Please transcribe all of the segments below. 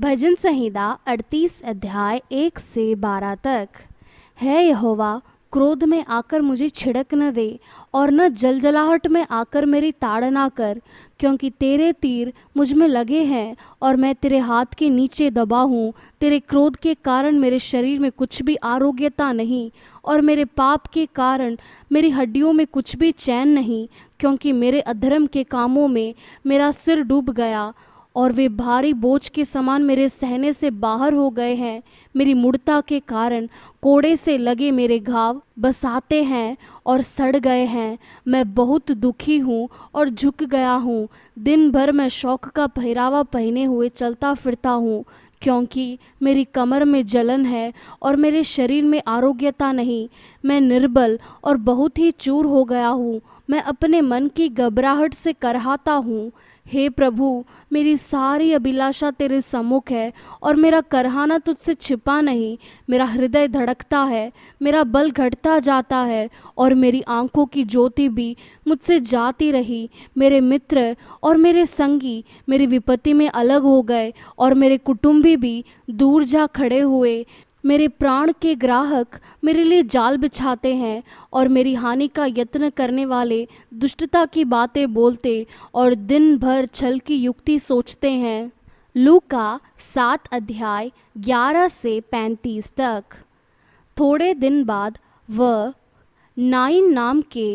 भजन संहिता 38 अध्याय 1 से 12 तक है यहोवा क्रोध में आकर मुझे छिड़क न दे और न जलजलाहट में आकर मेरी ताड़ना कर क्योंकि तेरे तीर मुझ में लगे हैं और मैं तेरे हाथ के नीचे दबा हूँ तेरे क्रोध के कारण मेरे शरीर में कुछ भी आरोग्यता नहीं और मेरे पाप के कारण मेरी हड्डियों में कुछ भी चैन नहीं क्योंकि मेरे अधर्म के कामों में मेरा सिर डूब गया और वे भारी बोझ के समान मेरे सहने से बाहर हो गए हैं मेरी मूर्ता के कारण कोड़े से लगे मेरे घाव बसाते हैं और सड़ गए हैं मैं बहुत दुखी हूँ और झुक गया हूँ दिन भर मैं शौक का पहरावा पहने हुए चलता फिरता हूँ क्योंकि मेरी कमर में जलन है और मेरे शरीर में आरोग्यता नहीं मैं निर्बल और बहुत ही चूर हो गया हूँ मैं अपने मन की घबराहट से करहाता हूँ हे प्रभु मेरी सारी अभिलाषा तेरे सम्मुख है और मेरा करहाना तुझसे छिपा नहीं मेरा हृदय धड़कता है मेरा बल घटता जाता है और मेरी आंखों की ज्योति भी मुझसे जाती रही मेरे मित्र और मेरे संगी मेरी विपत्ति में अलग हो गए और मेरे कुटुंबी भी दूर जा खड़े हुए मेरे प्राण के ग्राहक मेरे लिए जाल बिछाते हैं और मेरी हानि का यत्न करने वाले दुष्टता की बातें बोलते और दिन भर छल की युक्ति सोचते हैं लू का सात अध्याय ग्यारह से पैंतीस तक थोड़े दिन बाद वह नाइन नाम के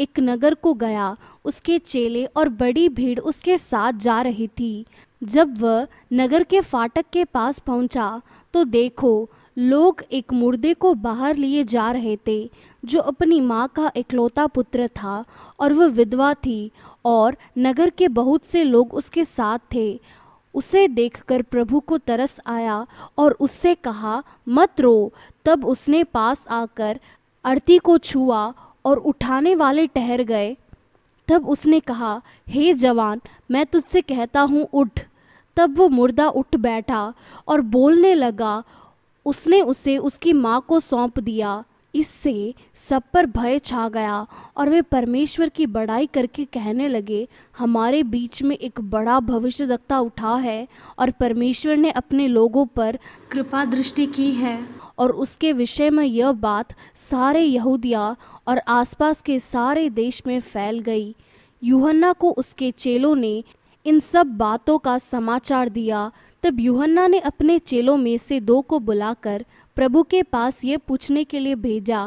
एक नगर को गया उसके चेले और बड़ी भीड़ उसके साथ जा रही थी जब वह नगर के फाटक के पास पहुंचा तो देखो लोग एक मुर्दे को बाहर लिए जा रहे थे जो अपनी माँ का इकलौता पुत्र था और वह विधवा थी और नगर के बहुत से लोग उसके साथ थे उसे देखकर प्रभु को तरस आया और उससे कहा मत रो तब उसने पास आकर आरती को छुआ और उठाने वाले ठहर गए तब उसने कहा हे जवान मैं तुझसे कहता हूँ उठ तब वो मुर्दा उठ बैठा और बोलने लगा उसने उसे उसकी माँ को सौंप दिया इससे सब पर भय छा गया और वे परमेश्वर की बड़ाई करके कहने लगे हमारे बीच में एक बड़ा भविष्य दत्ता उठा है और परमेश्वर ने अपने लोगों पर कृपा दृष्टि की है और उसके विषय में यह बात सारे यहूदिया और आसपास के सारे देश में फैल गई यूहन्ना को उसके चेलों ने इन सब बातों का समाचार दिया तब यूहन्ना ने अपने चेलों में से दो को बुलाकर प्रभु के पास ये पूछने के लिए भेजा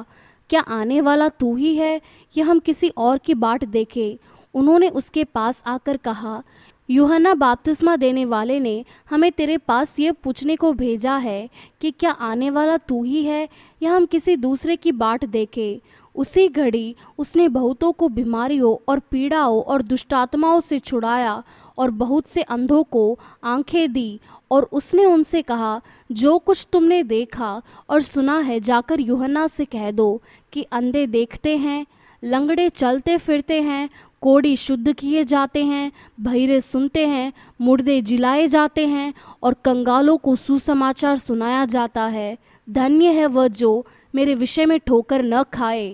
क्या आने वाला तू ही है या हम किसी और की बाट देखें उन्होंने उसके पास आकर कहा यूहना बापतिस्मा देने वाले ने हमें तेरे पास ये पूछने को भेजा है कि क्या आने वाला तू ही है या हम किसी दूसरे की बाट देखें उसी घड़ी उसने बहुतों को बीमारियों और पीड़ाओं और दुष्टात्माओं से छुड़ाया और बहुत से अंधों को आंखें दी और उसने उनसे कहा जो कुछ तुमने देखा और सुना है जाकर युहना से कह दो कि अंधे देखते हैं लंगड़े चलते फिरते हैं कोड़ी शुद्ध किए जाते हैं भैरे सुनते हैं मुर्दे जिलाए जाते हैं और कंगालों को सुसमाचार सुनाया जाता है धन्य है वह जो मेरे विषय में ठोकर न खाए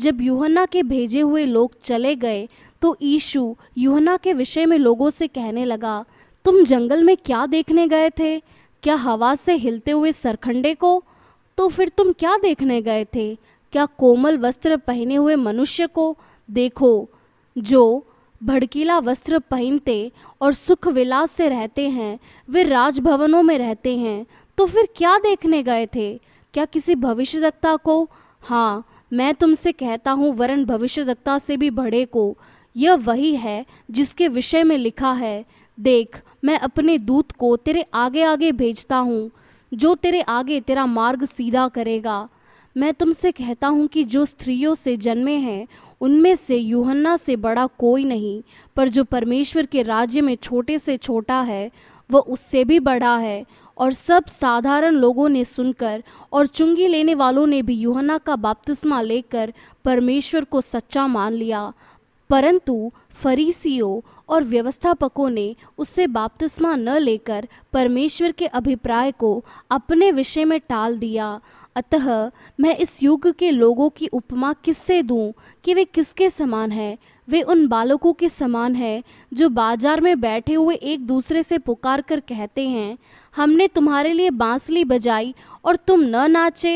जब युहना के भेजे हुए लोग चले गए तो ईशु यूहना के विषय में लोगों से कहने लगा तुम जंगल में क्या देखने गए थे क्या हवा से हिलते हुए सरखंडे को तो फिर तुम क्या देखने गए थे क्या कोमल वस्त्र पहने हुए मनुष्य को देखो जो भड़कीला वस्त्र पहनते और सुख विलास से रहते हैं वे राजभवनों में रहते हैं तो फिर क्या देखने गए थे क्या किसी भविष्यवक्ता को हाँ मैं तुमसे कहता हूँ वरन भविष्यदत्ता से भी बड़े को यह वही है जिसके विषय में लिखा है देख मैं अपने दूत को तेरे आगे आगे भेजता हूँ जो तेरे आगे तेरा मार्ग सीधा करेगा मैं तुमसे कहता हूँ कि जो स्त्रियों से जन्मे हैं उनमें से यूहन्ना से बड़ा कोई नहीं पर जो परमेश्वर के राज्य में छोटे से छोटा है वह उससे भी बड़ा है और सब साधारण लोगों ने सुनकर और चुंगी लेने वालों ने भी युहना का बपतिस्मा लेकर परमेश्वर को सच्चा मान लिया परंतु फरीसियों और व्यवस्थापकों ने उससे बापतिस्मा न लेकर परमेश्वर के अभिप्राय को अपने विषय में टाल दिया अतः मैं इस युग के लोगों की उपमा किससे दूं कि वे किसके समान हैं वे उन बालकों के समान है जो बाजार में बैठे हुए एक दूसरे से पुकार कर कहते हैं हमने तुम्हारे लिए बांसली बजाई और तुम न नाचे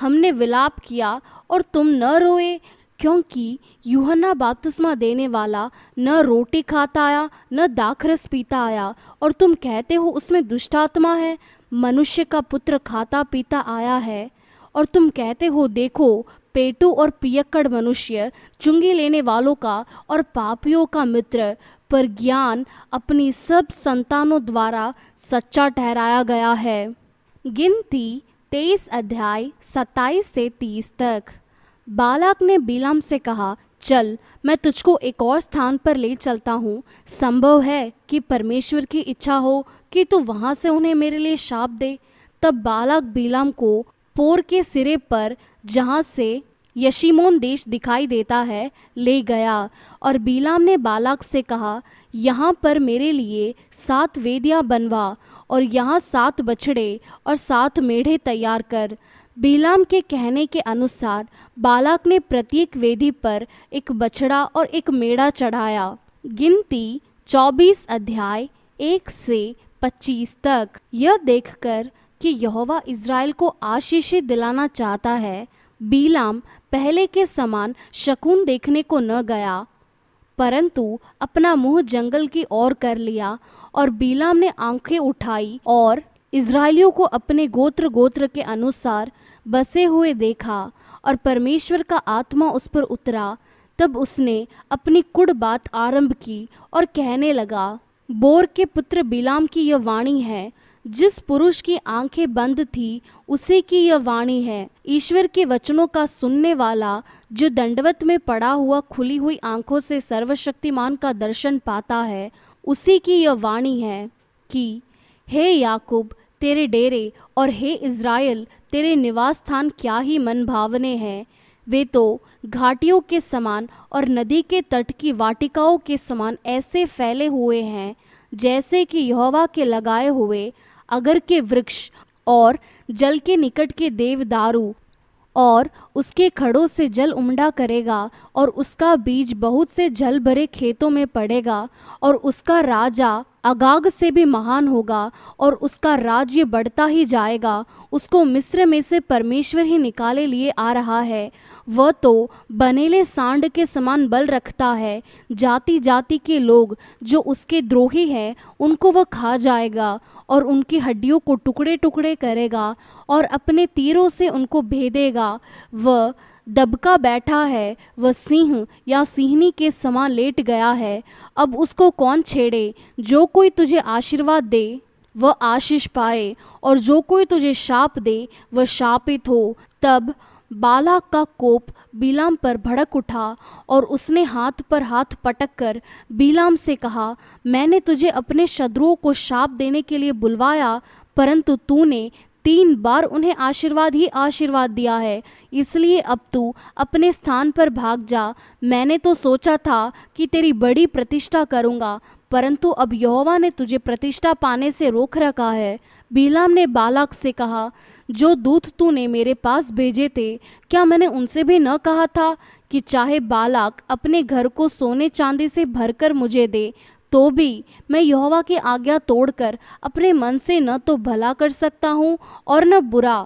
हमने विलाप किया और तुम न रोए क्योंकि यूहना बापतिस्मा देने वाला न रोटी खाता आया न दाखरस पीता आया और तुम कहते हो उसमें दुष्टात्मा है मनुष्य का पुत्र खाता पीता आया है और तुम कहते हो देखो पेटू और पियक्कड़ मनुष्य चुंगी लेने वालों का और पापियों का मित्र पर ज्ञान अपनी सब संतानों द्वारा सच्चा ठहराया गया है गिनती तेईस अध्याय सत्ताईस से तीस तक बालक ने बिलाम से कहा चल मैं तुझको एक और स्थान पर ले चलता हूँ संभव है कि परमेश्वर की इच्छा हो कि तू वहाँ से उन्हें मेरे लिए शाप दे तब बालक बिलाम को पोर के सिरे पर जहाँ से यशीमोन देश दिखाई देता है ले गया और बीलाम ने बालाक से कहा यहाँ पर मेरे लिए सात वेदियाँ बनवा और यहाँ सात बछड़े और सात मेढ़े तैयार कर बीलाम के कहने के अनुसार बालाक ने प्रत्येक वेदी पर एक बछड़ा और एक मेढ़ा चढ़ाया गिनती 24 अध्याय एक से 25 तक यह देखकर कि यहोवा इसराइल को आशीषें दिलाना चाहता है बीलाम पहले के समान शकुन देखने को न गया परंतु अपना मुंह जंगल की ओर कर लिया और बीलाम ने आंखें उठाई और इसराइलियों को अपने गोत्र गोत्र के अनुसार बसे हुए देखा और परमेश्वर का आत्मा उस पर उतरा तब उसने अपनी कुड़ बात आरंभ की और कहने लगा बोर के पुत्र बिलाम की यह वाणी है जिस पुरुष की आंखें बंद थी उसी की यह वाणी है ईश्वर के वचनों का सुनने वाला जो दंडवत में पड़ा हुआ खुली हुई आंखों से सर्वशक्तिमान का दर्शन पाता है उसी की यह वाणी है कि हे याकूब तेरे डेरे और हे इज़राइल तेरे निवास स्थान क्या ही मन भावने हैं वे तो घाटियों के समान और नदी के तट की वाटिकाओं के समान ऐसे फैले हुए हैं जैसे कि यहोवा के लगाए हुए अगर के वृक्ष और जल के निकट के देव दारू और उसके खड़ों से जल उमड़ा करेगा और उसका बीज बहुत से जल भरे खेतों में पड़ेगा और उसका राजा अगाग से भी महान होगा और उसका राज्य बढ़ता ही जाएगा उसको मिस्र में से परमेश्वर ही निकाले लिए आ रहा है वह तो बनेले सांड के समान बल रखता है जाति जाति के लोग जो उसके द्रोही हैं उनको वह खा जाएगा और उनकी हड्डियों को टुकड़े टुकड़े करेगा और अपने तीरों से उनको भेदेगा वह दबका बैठा है वह सिंह या सिंहनी के समा लेट गया है अब उसको कौन छेड़े जो कोई तुझे आशीर्वाद दे वह आशीष पाए और जो कोई तुझे शाप दे वह शापित हो तब बाला का कोप बीलाम पर भड़क उठा और उसने हाथ पर हाथ पटक कर बीलाम से कहा मैंने तुझे अपने शत्रुओं को शाप देने के लिए बुलवाया परंतु तूने तीन बार उन्हें आशीर्वाद ही आशीर्वाद दिया है इसलिए अब तू अपने स्थान पर भाग जा मैंने तो सोचा था कि तेरी बड़ी प्रतिष्ठा करूँगा परंतु अब यहोवा ने तुझे प्रतिष्ठा पाने से रोक रखा है बीलाम ने बालक से कहा जो दूत तूने मेरे पास भेजे थे क्या मैंने उनसे भी न कहा था कि चाहे बालक अपने घर को सोने चांदी से भरकर मुझे दे तो भी मैं यहोवा की आज्ञा तोड़कर अपने मन से न तो भला कर सकता हूँ और न बुरा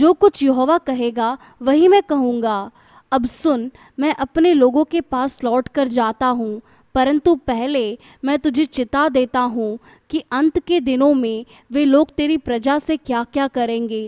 जो कुछ यहोवा कहेगा वही मैं कहूँगा अब सुन मैं अपने लोगों के पास लौट कर जाता हूँ परंतु पहले मैं तुझे चिता देता हूँ कि अंत के दिनों में वे लोग तेरी प्रजा से क्या क्या करेंगे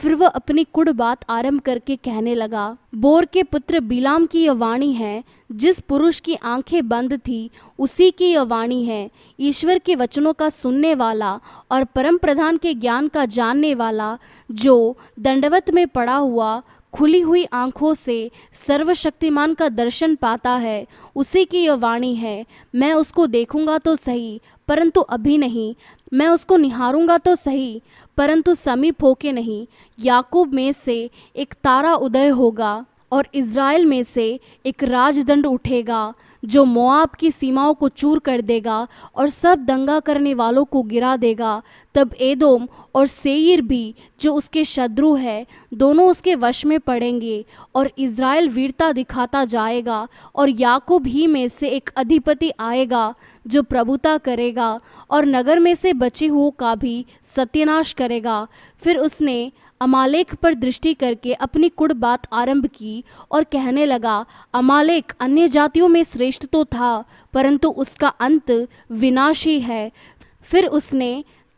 फिर वह अपनी कुड़ बात आरंभ करके कहने लगा बोर के पुत्र बिलाम की यह वाणी है जिस पुरुष की आंखें बंद थी उसी की यह वाणी है ईश्वर के वचनों का सुनने वाला और परम प्रधान के ज्ञान का जानने वाला जो दंडवत में पड़ा हुआ खुली हुई आंखों से सर्वशक्तिमान का दर्शन पाता है उसी की यह वाणी है मैं उसको देखूंगा तो सही परंतु अभी नहीं मैं उसको निहारूंगा तो सही परंतु समीप होके नहीं याकूब में से एक तारा उदय होगा और इज़राइल में से एक राजदंड उठेगा जो मोआब की सीमाओं को चूर कर देगा और सब दंगा करने वालों को गिरा देगा तब एदोम और सेईर भी जो उसके शत्रु है दोनों उसके वश में पड़ेंगे और इज़राइल वीरता दिखाता जाएगा और याकूब ही में से एक अधिपति आएगा जो प्रभुता करेगा और नगर में से बचे हुओं का भी सत्यानाश करेगा फिर उसने अमालेक पर दृष्टि करके अपनी कुड़ बात आरंभ की और कहने लगा अमालेक अन्य जातियों में श्रेष्ठ तो था परंतु उसका अंत विनाश ही है फिर उसने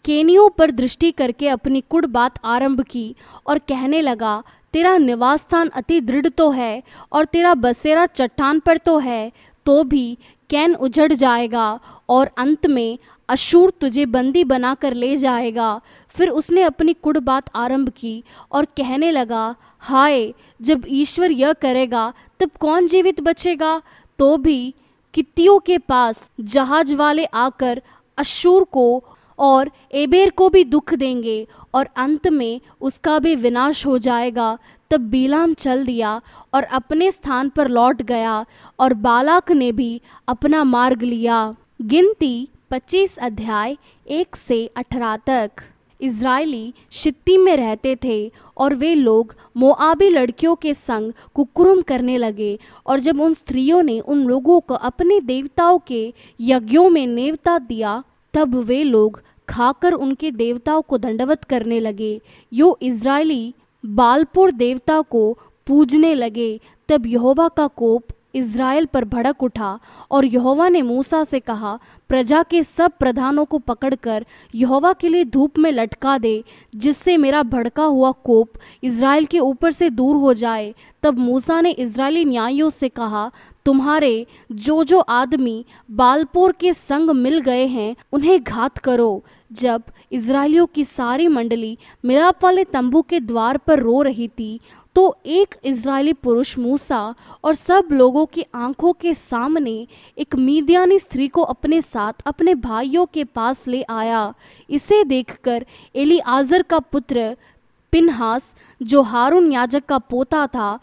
केनियों पर दृष्टि करके अपनी कुड़ बात आरंभ की और कहने लगा तेरा निवास स्थान अति दृढ़ तो है और तेरा बसेरा चट्टान पर तो है तो भी कैन उजड़ जाएगा और अंत में अशूर तुझे बंदी बनाकर ले जाएगा फिर उसने अपनी कुड़ बात आरंभ की और कहने लगा हाय जब ईश्वर यह करेगा तब कौन जीवित बचेगा तो भी कितियों के पास जहाज वाले आकर अशूर को और एबेर को भी दुख देंगे और अंत में उसका भी विनाश हो जाएगा तब बीलाम चल दिया और अपने स्थान पर लौट गया और बालाक ने भी अपना मार्ग लिया गिनती 25 अध्याय 1 से 18 तक इसराइली शित्ती में रहते थे और वे लोग मोआबी लड़कियों के संग कुकुरुम करने लगे और जब उन स्त्रियों ने उन लोगों को अपने देवताओं के यज्ञों में नेवता दिया तब वे लोग खाकर उनके देवताओं को दंडवत करने लगे यो इसराइली बालपुर देवता को पूजने लगे तब यहोवा का कोप इसराइल पर भड़क उठा और यहोवा ने मूसा से कहा प्रजा के सब प्रधानों को पकड़कर यहोवा के लिए धूप में लटका दे जिससे मेरा भड़का हुआ कोप इसराइल के ऊपर से दूर हो जाए तब मूसा ने इसराइली न्यायियों से कहा तुम्हारे जो जो आदमी बालपोर के संग मिल गए हैं उन्हें घात करो जब इसराइलियों की सारी मंडली मिलाप वाले तंबू के द्वार पर रो रही थी तो एक इजरायली पुरुष मूसा और सब लोगों की आंखों के सामने एक मीदियानी स्त्री को अपने साथ अपने भाइयों के पास ले आया इसे देखकर एली आजर का पुत्र पिनहास जो हारून याजक का पोता था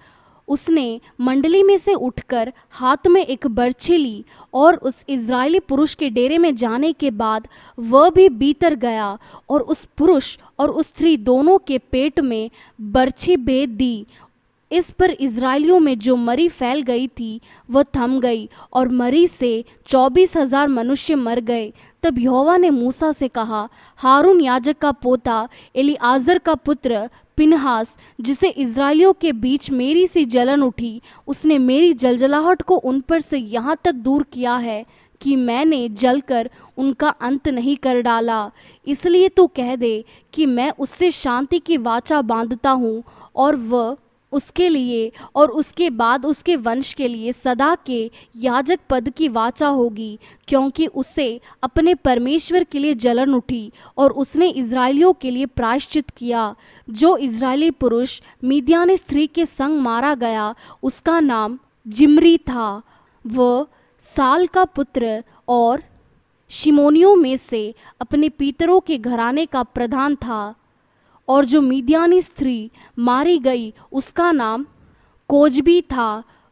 उसने मंडली में से उठकर हाथ में एक बर्छी ली और उस इजरायली पुरुष के डेरे में जाने के बाद वह भी भीतर गया और उस पुरुष और उस स्त्री दोनों के पेट में बर्छी भेद दी इस पर इसराइलियों में जो मरी फैल गई थी वह थम गई और मरी से चौबीस हजार मनुष्य मर गए तब यहोवा ने मूसा से कहा हारून याजक का पोता एलिआजर का पुत्र पिनहास जिसे इसराइलियों के बीच मेरी सी जलन उठी उसने मेरी जलजलाहट को उन पर से यहाँ तक दूर किया है कि मैंने जलकर उनका अंत नहीं कर डाला इसलिए तू कह दे कि मैं उससे शांति की वाचा बांधता हूँ और वह उसके लिए और उसके बाद उसके वंश के लिए सदा के याजक पद की वाचा होगी क्योंकि उसे अपने परमेश्वर के लिए जलन उठी और उसने इसराइलियों के लिए प्रायश्चित किया जो इसराइली पुरुष मीदियानी स्त्री के संग मारा गया उसका नाम जिमरी था वह साल का पुत्र और शिमोनियों में से अपने पितरों के घराने का प्रधान था और जो मीदियानी स्त्री मारी गई उसका नाम कोजबी था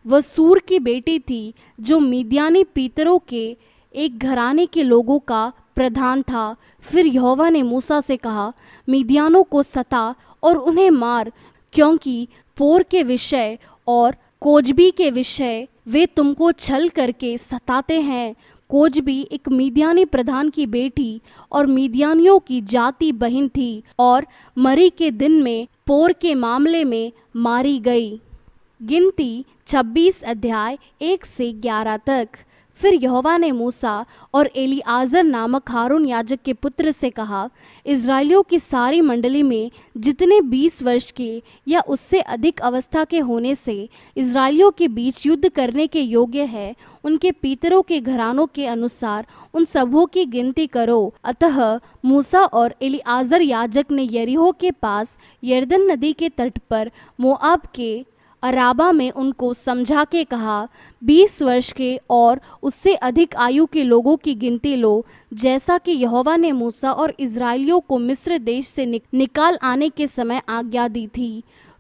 वह सूर की बेटी थी जो मीदियानी पीतरों के एक घराने के लोगों का प्रधान था फिर यहोवा ने मूसा से कहा मीदियानों को सता और उन्हें मार क्योंकि पोर के विषय और कोजबी के विषय वे तुमको छल करके सताते हैं कोजबी एक मीदियानी प्रधान की बेटी और मीदियानियों की जाति बहन थी और मरी के दिन में पोर के मामले में मारी गई गिनती 26 अध्याय 1 से 11 तक फिर यहोवा ने मूसा और एलीआजर नामक हारून याजक के पुत्र से कहा इसराइलियों की सारी मंडली में जितने 20 वर्ष के या उससे अधिक अवस्था के होने से इसराइलियों के बीच युद्ध करने के योग्य है उनके पितरों के घरानों के अनुसार उन सबों की गिनती करो अतः मूसा और एलीआजर याजक ने यरीहो के पास यर्दन नदी के तट पर मोआब के अराबा में उनको समझा के कहा बीस वर्ष के और उससे अधिक आयु के लोगों की गिनती लो जैसा कि यहोवा ने मूसा और इसराइलियों को मिस्र देश से निकाल आने के समय आज्ञा दी थी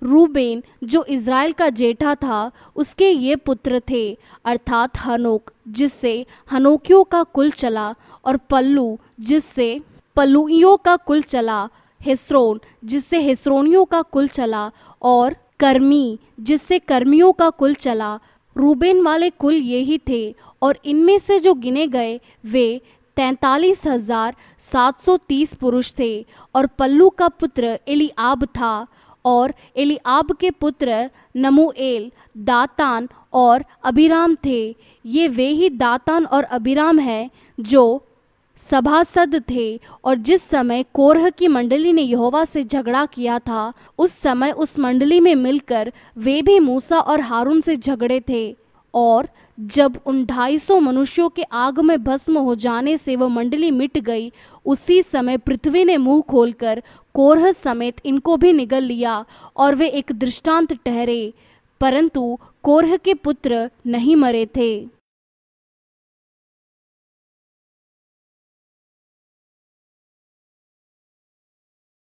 रूबेन जो इसराइल का जेठा था उसके ये पुत्र थे अर्थात हनोक जिससे हनोकियों का कुल चला और पल्लू जिससे पल्लुओं का कुल चला हेस्रोन जिससे हेस्रोनियों का कुल चला और कर्मी जिससे कर्मियों का कुल चला रूबेन वाले कुल ये ही थे और इनमें से जो गिने गए वे तैंतालीस हजार सात सौ तीस पुरुष थे और पल्लू का पुत्र एलिआब था और एलिआब के पुत्र नमूएल दातान और अभिराम थे ये वे ही दातान और अभिराम हैं जो सभासद थे और जिस समय कोरह की मंडली ने यहोवा से झगड़ा किया था उस समय उस मंडली में मिलकर वे भी मूसा और हारून से झगड़े थे और जब उन ढाई सौ मनुष्यों के आग में भस्म हो जाने से वह मंडली मिट गई उसी समय पृथ्वी ने मुंह खोलकर कोरह समेत इनको भी निगल लिया और वे एक दृष्टांत ठहरे परंतु कोरह के पुत्र नहीं मरे थे